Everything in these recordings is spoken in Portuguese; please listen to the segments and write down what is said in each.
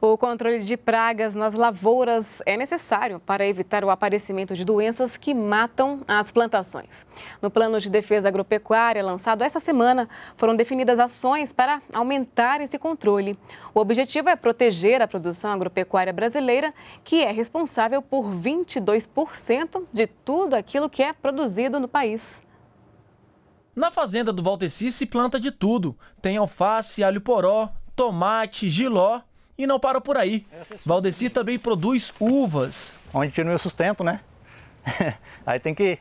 O controle de pragas nas lavouras é necessário para evitar o aparecimento de doenças que matam as plantações. No Plano de Defesa Agropecuária, lançado esta semana, foram definidas ações para aumentar esse controle. O objetivo é proteger a produção agropecuária brasileira, que é responsável por 22% de tudo aquilo que é produzido no país. Na fazenda do Valteci se planta de tudo: tem alface, alho poró, tomate, giló e não parou por aí. Valdeci também produz uvas. Onde tira o meu sustento, né? aí tem que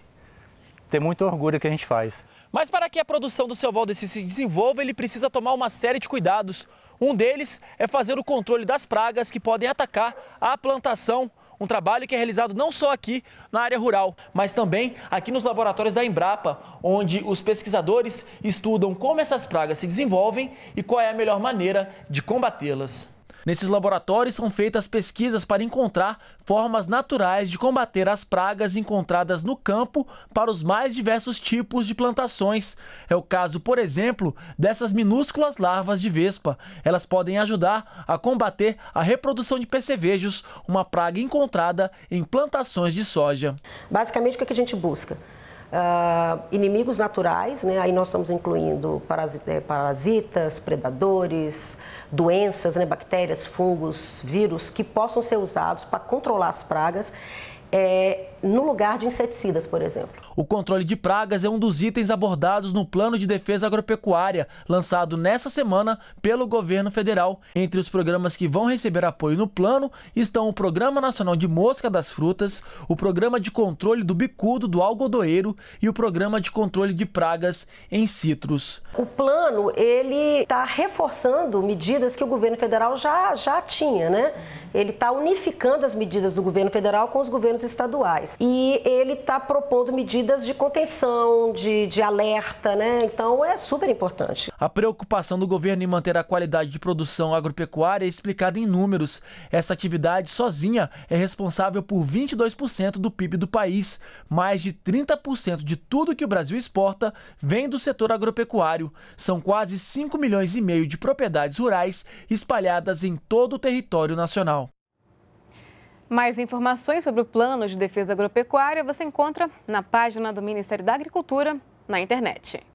ter muito orgulho que a gente faz. Mas para que a produção do seu Valdeci se desenvolva, ele precisa tomar uma série de cuidados. Um deles é fazer o controle das pragas que podem atacar a plantação. Um trabalho que é realizado não só aqui na área rural, mas também aqui nos laboratórios da Embrapa, onde os pesquisadores estudam como essas pragas se desenvolvem e qual é a melhor maneira de combatê-las. Nesses laboratórios são feitas pesquisas para encontrar formas naturais de combater as pragas encontradas no campo para os mais diversos tipos de plantações. É o caso, por exemplo, dessas minúsculas larvas de vespa. Elas podem ajudar a combater a reprodução de percevejos, uma praga encontrada em plantações de soja. Basicamente, o que é a gente busca? Uh, inimigos naturais, né? aí nós estamos incluindo eh, parasitas, predadores, doenças, né? bactérias, fungos, vírus que possam ser usados para controlar as pragas. É, no lugar de inseticidas, por exemplo. O controle de pragas é um dos itens abordados no Plano de Defesa Agropecuária, lançado nesta semana pelo governo federal. Entre os programas que vão receber apoio no plano estão o Programa Nacional de Mosca das Frutas, o Programa de Controle do Bicudo do Algodoeiro e o Programa de Controle de Pragas em Citros. O plano ele está reforçando medidas que o governo federal já, já tinha, né? Ele está unificando as medidas do governo federal com os governos estaduais. E ele está propondo medidas de contenção, de, de alerta, né? Então é super importante. A preocupação do governo em manter a qualidade de produção agropecuária é explicada em números. Essa atividade sozinha é responsável por 22% do PIB do país. Mais de 30% de tudo que o Brasil exporta vem do setor agropecuário. São quase 5 milhões e meio de propriedades rurais espalhadas em todo o território nacional. Mais informações sobre o Plano de Defesa Agropecuária você encontra na página do Ministério da Agricultura na internet.